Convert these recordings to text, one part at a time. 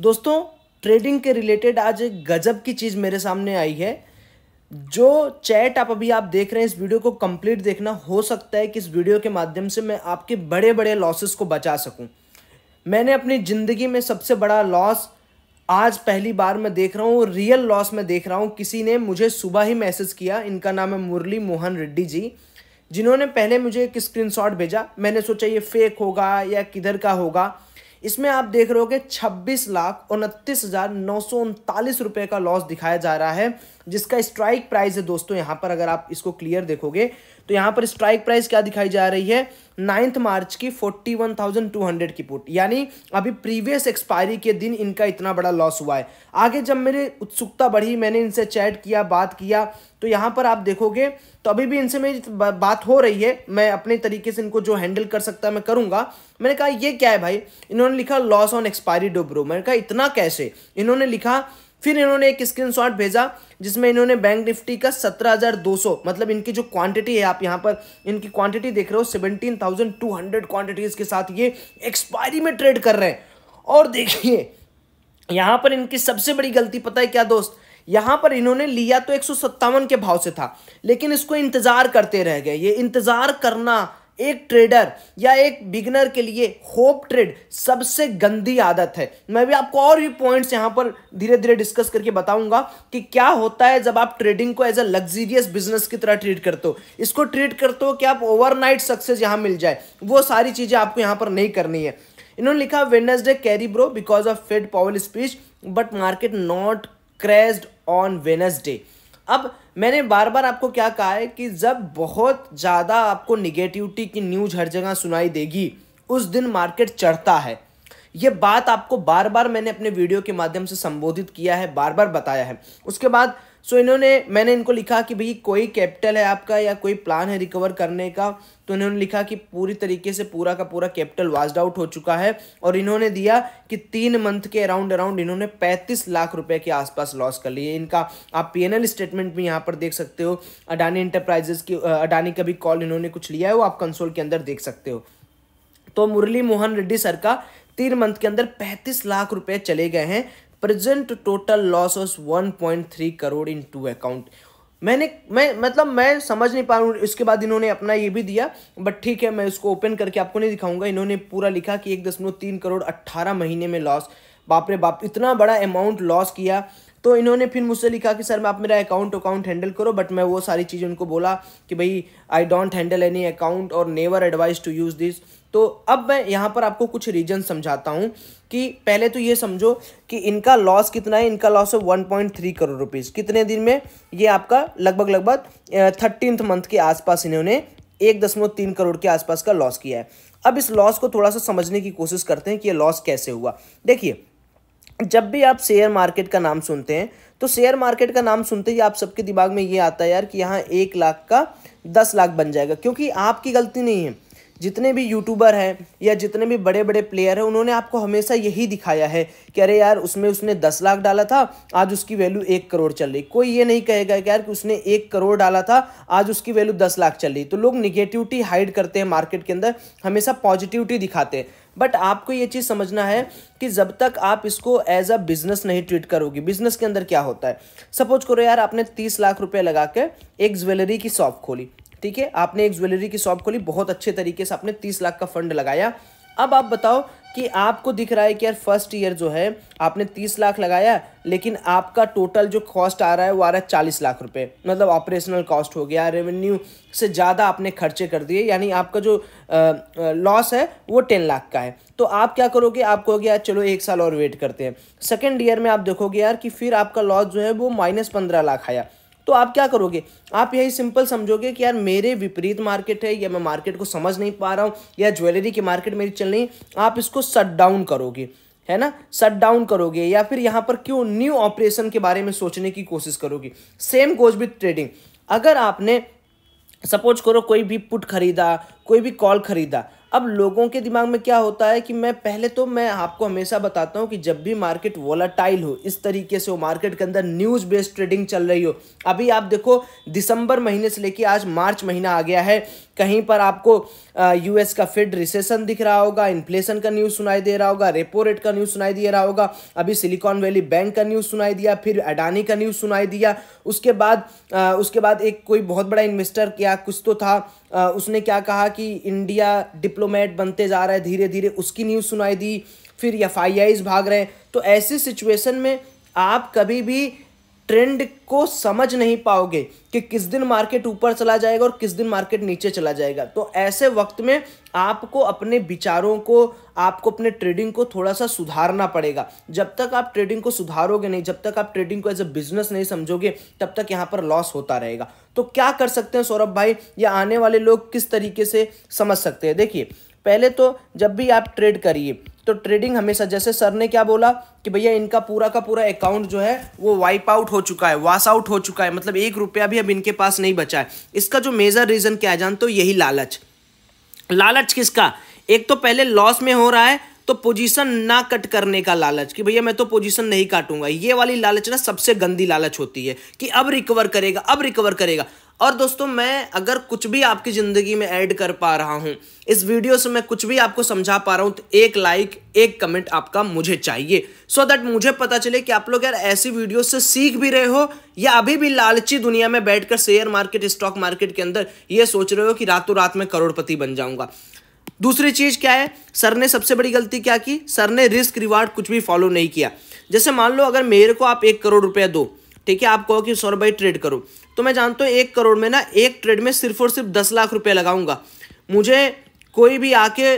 दोस्तों ट्रेडिंग के रिलेटेड आज एक गजब की चीज़ मेरे सामने आई है जो चैट आप अभी आप देख रहे हैं इस वीडियो को कंप्लीट देखना हो सकता है कि इस वीडियो के माध्यम से मैं आपके बड़े बड़े लॉसेस को बचा सकूं मैंने अपनी ज़िंदगी में सबसे बड़ा लॉस आज पहली बार मैं देख रहा हूँ रियल लॉस में देख रहा हूँ किसी ने मुझे सुबह ही मैसेज किया इनका नाम है मुरली मोहन रेड्डी जी जिन्होंने पहले मुझे एक स्क्रीनशॉट भेजा मैंने सोचा ये फेक होगा या किधर का होगा इसमें आप देख रहे हो कि छब्बीस लाख उनतीस हज़ार नौ सौ उनतालीस रुपए का लॉस दिखाया जा रहा है जिसका स्ट्राइक प्राइस है दोस्तों यहाँ पर अगर आप इसको क्लियर देखोगे तो यहाँ पर स्ट्राइक प्राइस क्या दिखाई जा रही है नाइन्थ मार्च की forty one thousand two hundred की पुट यानी अभी प्रीवियस एक्सपायरी के दिन इनका इतना बड़ा लॉस हुआ है आगे जब मेरी उत्सुकता बढ़ी मैंने इनसे चैट किया बात किया तो यहाँ पर आप देखोगे तो अभी भी इनसे मेरी बात हो रही है मैं अपने तरीके से इनको जो हैंडल कर सकता मैं करूँगा मैंने कहा ये क्या है भाई इन्होंने लिखा लॉस ऑन एक्सपायरी डोब्रो मैंने कहा इतना कैसे इन्होंने लिखा फिर इन्होंने एक स्क्रीनशॉट भेजा जिसमें इन्होंने बैंक निफ्टी का 17,200 मतलब इनकी जो क्वांटिटी है आप यहाँ पर इनकी क्वांटिटी देख रहे हो 17,200 क्वांटिटीज के साथ ये एक्सपायरी में ट्रेड कर रहे हैं और देखिए यहाँ पर इनकी सबसे बड़ी गलती पता है क्या दोस्त यहाँ पर इन्होंने लिया तो एक के भाव से था लेकिन इसको इंतज़ार करते रह गए ये इंतज़ार करना एक ट्रेडर या एक बिगनर के लिए होप ट्रेड सबसे गंदी आदत है मैं भी आपको और भी पॉइंट्स यहाँ पर धीरे धीरे डिस्कस करके बताऊंगा कि क्या होता है जब आप ट्रेडिंग को एज अ लग्जीरियस बिजनेस की तरह ट्रीट करते हो इसको ट्रीट करते हो कि आप ओवरनाइट सक्सेस यहाँ मिल जाए वो सारी चीज़ें आपको यहाँ पर नहीं करनी है इन्होंने लिखा Wednesday carry bro because of Fed Powell speech but market not crashed on Wednesday अब मैंने बार बार आपको क्या कहा है कि जब बहुत ज़्यादा आपको निगेटिविटी की न्यूज हर जगह सुनाई देगी उस दिन मार्केट चढ़ता है ये बात आपको बार बार मैंने अपने वीडियो के माध्यम से संबोधित किया है बार बार बताया है उसके बाद सो इन्होंने मैंने इनको लिखा कि भाई कोई कैपिटल है आपका या कोई प्लान है रिकवर करने का तो इन्होंने लिखा कि पूरी तरीके से पूरा का पूरा कैपिटल वास्ड आउट हो चुका है और इन्होंने दिया कि तीन मंथ के अराउंड अराउंड इन्होंने पैंतीस लाख रुपए के आसपास लॉस कर लिए इनका आप पीएनएल स्टेटमेंट भी यहाँ पर देख सकते हो अडानी इंटरप्राइजेस की अडानी का भी कॉल इन्होंने कुछ लिया है वो आप कंसोल के अंदर देख सकते हो तो मुरली मोहन रेड्डी सर का तीन मंथ के अंदर पैंतीस लाख रुपए चले गए हैं present total loss of one point three crore in two account मैंने मैं मतलब मैं समझ नहीं पा रहा हूँ इसके बाद इन्होंने अपना ये भी दिया बट ठीक है मैं इसको ओपन करके आपको नहीं दिखाऊंगा इन्होंने पूरा लिखा कि एक दशमलव तीन करोड़ अट्ठारह महीने में लॉस बाप रे बाप इतना बड़ा अमाउंट लॉस किया तो इन्होंने फिर मुझसे लिखा कि सर मैं आप मेरा अकाउंट अकाउंट हैंडल करो बट मैं वो सारी चीज़ें उनको बोला कि भाई I don't handle any account और never advise to use this तो अब मैं यहाँ पर आपको कुछ रीजन समझाता हूँ कि पहले तो ये समझो कि इनका लॉस कितना है इनका लॉस है 1.3 करोड़ रुपीस कितने दिन में ये आपका लगभग लगभग थर्टीन मंथ के आसपास इन्होंने एक दशमलव तीन करोड़ के आसपास का लॉस किया है अब इस लॉस को थोड़ा सा समझने की कोशिश करते हैं कि ये लॉस कैसे हुआ देखिए जब भी आप शेयर मार्केट का नाम सुनते हैं तो शेयर मार्केट का नाम सुनते ही आप सबके दिमाग में ये आता है यार कि यहाँ एक लाख का दस लाख बन जाएगा क्योंकि आपकी गलती नहीं है जितने भी यूट्यूबर हैं या जितने भी बड़े बड़े प्लेयर हैं उन्होंने आपको हमेशा यही दिखाया है कि अरे यार उसमें उसने दस लाख डाला था आज उसकी वैल्यू एक करोड़ चल रही कोई ये नहीं कहेगा कि यार कि उसने एक करोड़ डाला था आज उसकी वैल्यू दस लाख चल रही तो लोग निगेटिविटी हाइड करते हैं मार्केट के अंदर हमेशा पॉजिटिविटी दिखाते हैं बट आपको ये चीज़ समझना है कि जब तक आप इसको एज अ बिजनेस नहीं ट्रीट करोगे बिजनेस के अंदर क्या होता है सपोज करो यार आपने तीस लाख रुपए लगा के एक ज्वेलरी की शॉप खोली ठीक है आपने एक ज्वेलरी की शॉप खोली बहुत अच्छे तरीके से आपने तीस लाख का फंड लगाया अब आप बताओ कि आपको दिख रहा है कि यार फर्स्ट ईयर जो है आपने तीस लाख लगाया लेकिन आपका टोटल जो कॉस्ट आ रहा है वो आ रहा है चालीस लाख रुपए मतलब ऑपरेशनल कॉस्ट हो गया रेवेन्यू से ज़्यादा आपने खर्चे कर दिए यानी आपका जो लॉस है वो टेन लाख का है तो आप क्या करोगे आप कहोगे यार चलो एक साल और वेट करते हैं सेकेंड ईयर में आप देखोगे यार कि फिर आपका लॉस जो है वो माइनस पंद्रह लाख आया तो आप क्या करोगे आप यही सिंपल समझोगे कि यार मेरे विपरीत मार्केट है या मैं मार्केट को समझ नहीं पा रहा हूँ या ज्वेलरी की मार्केट मेरी चल रही है आप इसको शट डाउन करोगे है ना शट डाउन करोगे या फिर यहाँ पर क्यों न्यू ऑपरेशन के बारे में सोचने की कोशिश करोगे सेम गोज विथ ट्रेडिंग अगर आपने सपोज करो कोई भी पुट खरीदा कोई भी कॉल खरीदा अब लोगों के दिमाग में क्या होता है कि मैं पहले तो मैं आपको हमेशा बताता हूँ कि जब भी मार्केट वोलाटाइल हो इस तरीके से हो मार्केट के अंदर न्यूज़ बेस्ड ट्रेडिंग चल रही हो अभी आप देखो दिसंबर महीने से लेके आज मार्च महीना आ गया है कहीं पर आपको यूएस का फेड रिसेशन दिख रहा होगा इन्फ्लेशन का न्यूज़ सुनाई दे रहा होगा रेपो रेट का न्यूज़ सुनाई दे रहा होगा अभी सिलिकॉन वैली बैंक का न्यूज़ सुनाई दिया फिर अडानी का न्यूज़ सुनाई दिया उसके बाद आ, उसके बाद एक कोई बहुत बड़ा इन्वेस्टर क्या कुछ तो था आ, उसने क्या कहा कि इंडिया डिप्लोमेट बनते जा रहा है धीरे धीरे उसकी न्यूज़ सुनाई दी फिर एफ भाग रहे हैं तो ऐसी सिचुएशन में आप कभी भी ट्रेंड को समझ नहीं पाओगे कि किस दिन मार्केट ऊपर चला जाएगा और किस दिन मार्केट नीचे चला जाएगा तो ऐसे वक्त में आपको अपने विचारों को आपको अपने ट्रेडिंग को थोड़ा सा सुधारना पड़ेगा जब तक आप ट्रेडिंग को सुधारोगे नहीं जब तक आप ट्रेडिंग को एज ए बिजनेस नहीं समझोगे तब तक यहाँ पर लॉस होता रहेगा तो क्या कर सकते हैं सौरभ भाई या आने वाले लोग किस तरीके से समझ सकते हैं देखिए पहले तो जब भी आप ट्रेड करिए तो ट्रेडिंग हमेशा जैसे सर ने क्या बोला कि भैया इनका पूरा का पूरा अकाउंट जो है वो वाइप आउट हो चुका है वास आउट हो चुका है मतलब एक रुपया भी अब इनके पास नहीं बचा है इसका जो मेजर रीज़न क्या है जानते तो यही लालच लालच किसका एक तो पहले लॉस में हो रहा है तो पोजीशन ना कट करने का लालच कि भैया मैं तो पोजीशन नहीं काटूंगा ये वाली लालच ना सबसे गंदी लालच होती है कि अब रिकवर करेगा अब रिकवर करेगा और दोस्तों मैं अगर कुछ भी आपकी ज़िंदगी में ऐड कर पा रहा हूँ इस वीडियो से मैं कुछ भी आपको समझा पा रहा हूँ तो एक लाइक एक कमेंट आपका मुझे चाहिए सो so दैट मुझे पता चले कि आप लोग यार ऐसी वीडियो से सीख भी रहे हो या अभी भी लालची दुनिया में बैठकर शेयर मार्केट स्टॉक मार्केट के अंदर ये सोच रहे हो कि रातों रात में करोड़पति बन जाऊंगा दूसरी चीज क्या है सर ने सबसे बड़ी गलती क्या की सर ने रिस्क रिवार्ड कुछ भी फॉलो नहीं किया जैसे मान लो अगर मेरे को आप एक करोड़ रुपया दो ठीक है आप कहो कि सौ रुपये ट्रेड करो तो मैं जानता हूँ एक करोड़ में ना एक ट्रेड में सिर्फ और सिर्फ दस लाख रुपये लगाऊंगा मुझे कोई भी आके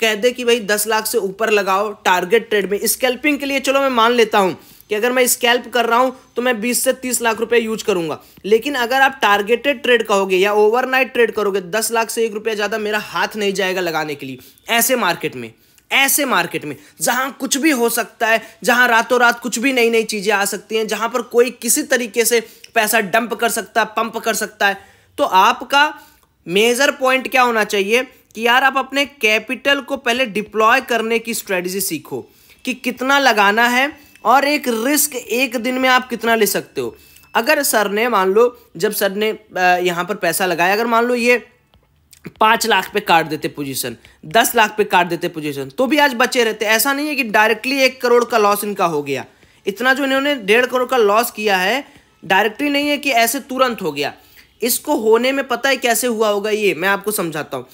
कह दे कि भाई दस लाख से ऊपर लगाओ टारगेट ट्रेड में स्कैल्पिंग के लिए चलो मैं मान लेता हूँ कि अगर मैं स्कैल्प कर रहा हूँ तो मैं 20 से 30 लाख रुपए यूज करूंगा लेकिन अगर आप टारगेटेड ट्रेड कहोगे या ओवरनाइट ट्रेड करोगे 10 लाख से एक रुपया ज़्यादा मेरा हाथ नहीं जाएगा लगाने के लिए ऐसे मार्केट में ऐसे मार्केट में जहां कुछ भी हो सकता है जहां रातों रात कुछ भी नई नई चीज़ें आ सकती हैं जहां पर कोई किसी तरीके से पैसा डंप कर सकता है पंप कर सकता है तो आपका मेजर पॉइंट क्या होना चाहिए कि यार आप अपने कैपिटल को पहले डिप्लॉय करने की स्ट्रेटजी सीखो कि कितना लगाना है और एक रिस्क एक दिन में आप कितना ले सकते हो अगर सर ने मान लो जब सर ने यहाँ पर पैसा लगाया अगर मान लो ये पाँच लाख पे काट देते पोजीशन दस लाख पे काट देते पोजीशन तो भी आज बचे रहते ऐसा नहीं है कि डायरेक्टली एक करोड़ का लॉस इनका हो गया इतना जो इन्होंने डेढ़ करोड़ का लॉस किया है डायरेक्टली नहीं है कि ऐसे तुरंत हो गया इसको होने में पता है कैसे हुआ होगा ये मैं आपको समझाता हूँ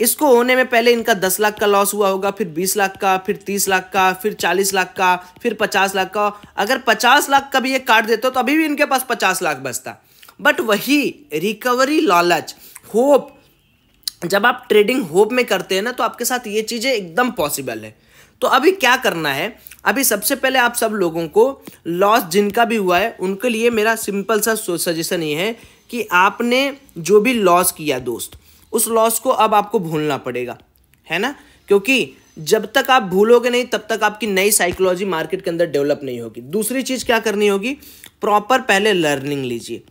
इसको होने में पहले इनका दस लाख का लॉस हुआ होगा फिर बीस लाख का फिर तीस लाख का फिर चालीस लाख का फिर पचास लाख का अगर पचास लाख का भी ये काट हो तो अभी भी इनके पास पचास लाख बचता बट वही रिकवरी लॉलच होप जब आप ट्रेडिंग होप में करते हैं ना तो आपके साथ ये चीज़ें एकदम पॉसिबल है तो अभी क्या करना है अभी सबसे पहले आप सब लोगों को लॉस जिनका भी हुआ है उनके लिए मेरा सिंपल सा सजेशन ये है कि आपने जो भी लॉस किया दोस्त उस लॉस को अब आपको भूलना पड़ेगा है ना क्योंकि जब तक आप भूलोगे नहीं तब तक आपकी नई साइकोलॉजी मार्केट के अंदर डेवलप नहीं होगी दूसरी चीज़ क्या करनी होगी प्रॉपर पहले लर्निंग लीजिए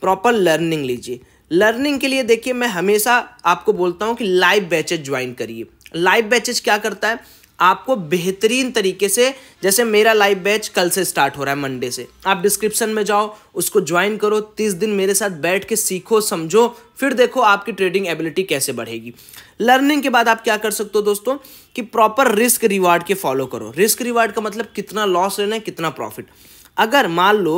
प्रॉपर लर्निंग लीजिए लर्निंग के लिए देखिए मैं हमेशा आपको बोलता हूँ कि लाइव बैचेज ज्वाइन करिए लाइव बैचेज क्या करता है आपको बेहतरीन तरीके से जैसे मेरा लाइव बैच कल से स्टार्ट हो रहा है मंडे से आप डिस्क्रिप्शन में जाओ उसको ज्वाइन करो तीस दिन मेरे साथ बैठ के सीखो समझो फिर देखो आपकी ट्रेडिंग एबिलिटी कैसे बढ़ेगी लर्निंग के बाद आप क्या कर सकते हो दोस्तों कि प्रॉपर रिस्क रिवार्ड के फॉलो करो रिस्क रिवार्ड का मतलब कितना लॉस लेना है कितना प्रॉफिट अगर मान लो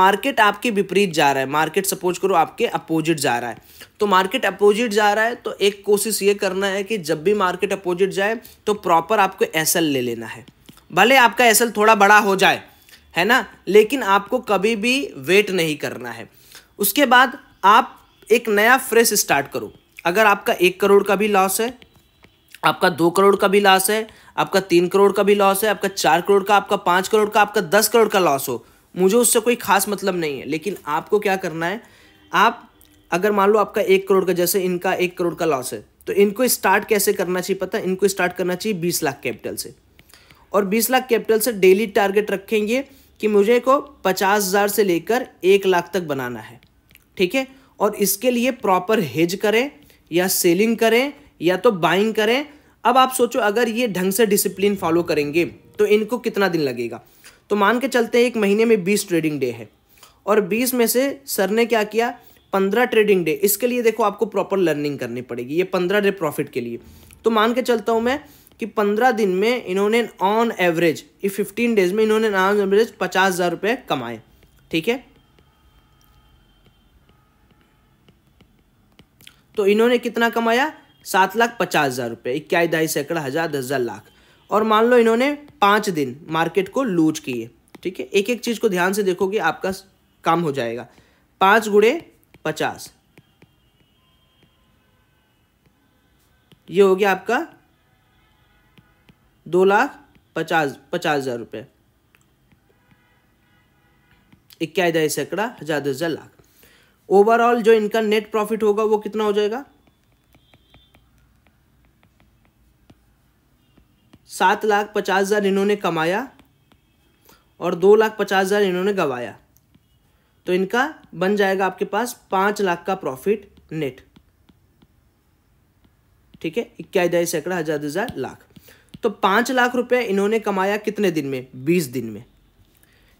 मार्केट आपके विपरीत जा रहा है मार्केट सपोज करो आपके अपोजिट जा रहा है तो मार्केट अपोजिट जा रहा है तो एक कोशिश ये करना है कि जब भी मार्केट अपोजिट जाए तो प्रॉपर आपको एस ले लेना है भले आपका एस थोड़ा बड़ा हो जाए है ना लेकिन आपको कभी भी वेट नहीं करना है उसके बाद आप एक नया फ्रेश स्टार्ट करो अगर आपका एक करोड़ का भी लॉस है आपका दो करोड़ का भी लॉस है आपका तीन करोड़ का भी लॉस है आपका चार करोड़ का आपका पाँच करोड़ का आपका दस करोड़ का लॉस हो मुझे उससे कोई खास मतलब नहीं है लेकिन आपको क्या करना है आप अगर मान लो आपका एक करोड़ का जैसे इनका एक करोड़ का लॉस है तो इनको स्टार्ट कैसे करना चाहिए पता इनको स्टार्ट करना चाहिए बीस लाख कैपिटल से और बीस लाख कैपिटल से डेली टारगेट रखेंगे कि मुझे को पचास हज़ार से लेकर एक लाख तक बनाना है ठीक है और इसके लिए प्रॉपर हेज करें या सेलिंग करें या तो बाइंग करें अब आप सोचो अगर ये ढंग से डिसिप्लिन फॉलो करेंगे तो इनको कितना दिन लगेगा तो मान के चलते हैं एक महीने में बीस ट्रेडिंग डे है और बीस में से सर ने क्या किया पंद्रह ट्रेडिंग डे इसके लिए देखो आपको प्रॉपर लर्निंग करनी पड़ेगी ये पंद्रह डे प्रॉफिट के लिए तो मान के चलता हूँ मैं कि पंद्रह दिन में इन्होंने ऑन एवरेज ये फिफ्टीन डेज में इन्होंने ऑन एवरेज पचास हज़ार रुपये कमाए ठीक है तो इन्होंने कितना कमाया सात लाख पचास हज़ार रुपये इक्याई दाई सैकड़ा हज़ार दस हज़ार लाख और मान लो इन्होंने पांच दिन मार्केट को लूज किए ठीक है एक एक चीज़ को ध्यान से देखोगे आपका काम हो जाएगा पांच गुड़े पचास ये हो गया आपका दो लाख पचास पचास हज़ार रुपये इक्याई सैकड़ा हज़ार दस हज़ार लाख ओवरऑल जो इनका नेट प्रॉफिट होगा वो कितना हो जाएगा सात लाख पचास हज़ार इन्होंने कमाया और दो लाख पचास हज़ार इन्होंने गवाया तो इनका बन जाएगा आपके पास पाँच लाख का प्रॉफिट नेट ठीक है इक्याईस सैकड़ा हजार हजार लाख तो पाँच लाख रुपए इन्होंने कमाया कितने दिन में बीस दिन में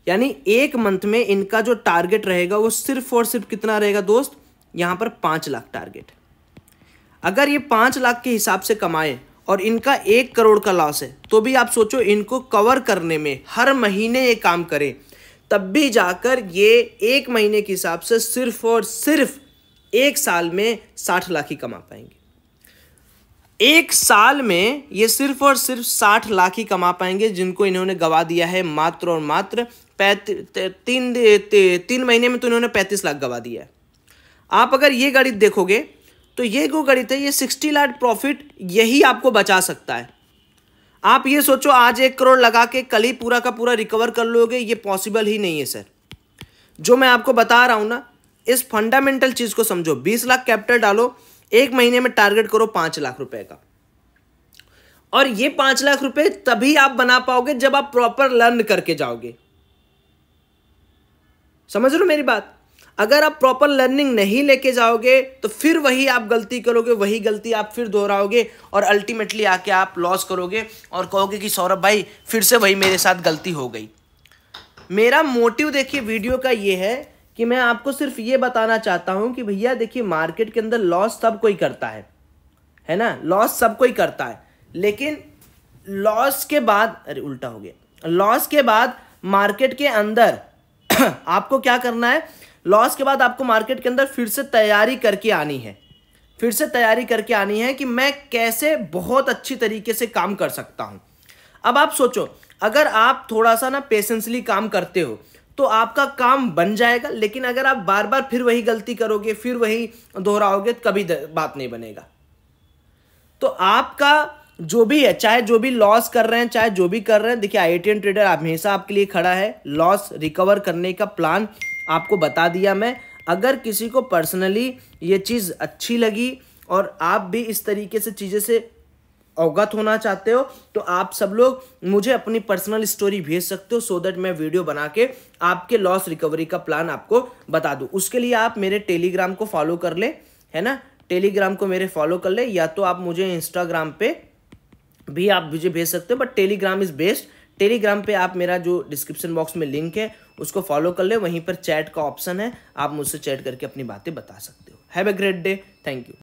यानी एक मंथ में इनका जो टारगेट रहेगा वो सिर्फ और सिर्फ कितना रहेगा दोस्त यहाँ पर पाँच लाख टारगेट अगर ये पाँच लाख के हिसाब से कमाए और इनका एक करोड़ का लॉस है तो भी आप सोचो इनको कवर करने में हर महीने ये काम करें तब भी जाकर ये एक महीने के हिसाब से सिर्फ और सिर्फ एक साल में साठ लाख ही कमा पाएंगे एक साल में ये सिर्फ और सिर्फ साठ लाख ही कमा पाएंगे जिनको इन्होंने गवा दिया है मात्र और मात्र तीन तीन महीने में तो इन्होंने पैंतीस लाख गवा दिया है आप अगर ये गणित देखोगे तो ये जो गणित है ये सिक्सटी लाख प्रॉफिट यही आपको बचा सकता है आप ये सोचो आज एक करोड़ लगा के कल ही पूरा का पूरा रिकवर कर लोगे ये पॉसिबल ही नहीं है सर जो मैं आपको बता रहा हूँ ना इस फंडामेंटल चीज़ को समझो बीस लाख कैपिटल डालो एक महीने में टारगेट करो पाँच लाख रुपए का और ये पाँच लाख रुपए तभी आप बना पाओगे जब आप प्रॉपर लर्न करके जाओगे समझ रहे हो मेरी बात अगर आप प्रॉपर लर्निंग नहीं लेके जाओगे तो फिर वही आप गलती करोगे वही गलती आप फिर दोहराओगे और अल्टीमेटली आके आप लॉस करोगे और कहोगे कि सौरभ भाई फिर से वही मेरे साथ गलती हो गई मेरा मोटिव देखिए वीडियो का ये है कि मैं आपको सिर्फ ये बताना चाहता हूँ कि भैया देखिए मार्केट के अंदर लॉस सब कोई करता है है ना लॉस सब कोई करता है लेकिन लॉस के बाद अरे उल्टा हो गया लॉस के बाद मार्केट के अंदर आपको क्या करना है लॉस के बाद आपको मार्केट के अंदर फिर से तैयारी करके आनी है फिर से तैयारी करके आनी है कि मैं कैसे बहुत अच्छी तरीके से काम कर सकता हूँ अब आप सोचो अगर आप थोड़ा सा ना पेशेंसली काम करते हो तो आपका काम बन जाएगा लेकिन अगर आप बार बार फिर वही गलती करोगे फिर वही दोहराओगे तो कभी बात नहीं बनेगा तो आपका जो भी है चाहे जो भी लॉस कर रहे हैं चाहे जो भी कर रहे हैं देखिए आई ट्रेडर हमेशा आपके लिए खड़ा है लॉस रिकवर करने का प्लान आपको बता दिया मैं अगर किसी को पर्सनली ये चीज़ अच्छी लगी और आप भी इस तरीके से चीज़ें से अवगत होना चाहते हो तो आप सब लोग मुझे अपनी पर्सनल स्टोरी भेज सकते हो सो दैट मैं वीडियो बना के आपके लॉस रिकवरी का प्लान आपको बता दूँ उसके लिए आप मेरे टेलीग्राम को फॉलो कर ले है ना टेलीग्राम को मेरे फॉलो कर ले या तो आप मुझे इंस्टाग्राम पे भी आप मुझे भेज सकते हो but Telegram is best Telegram पे आप मेरा जो डिस्क्रिप्शन बॉक्स में लिंक है उसको फॉलो कर ले वहीं पर चैट का ऑप्शन है आप मुझसे चैट करके अपनी बातें बता सकते हो have a great day thank you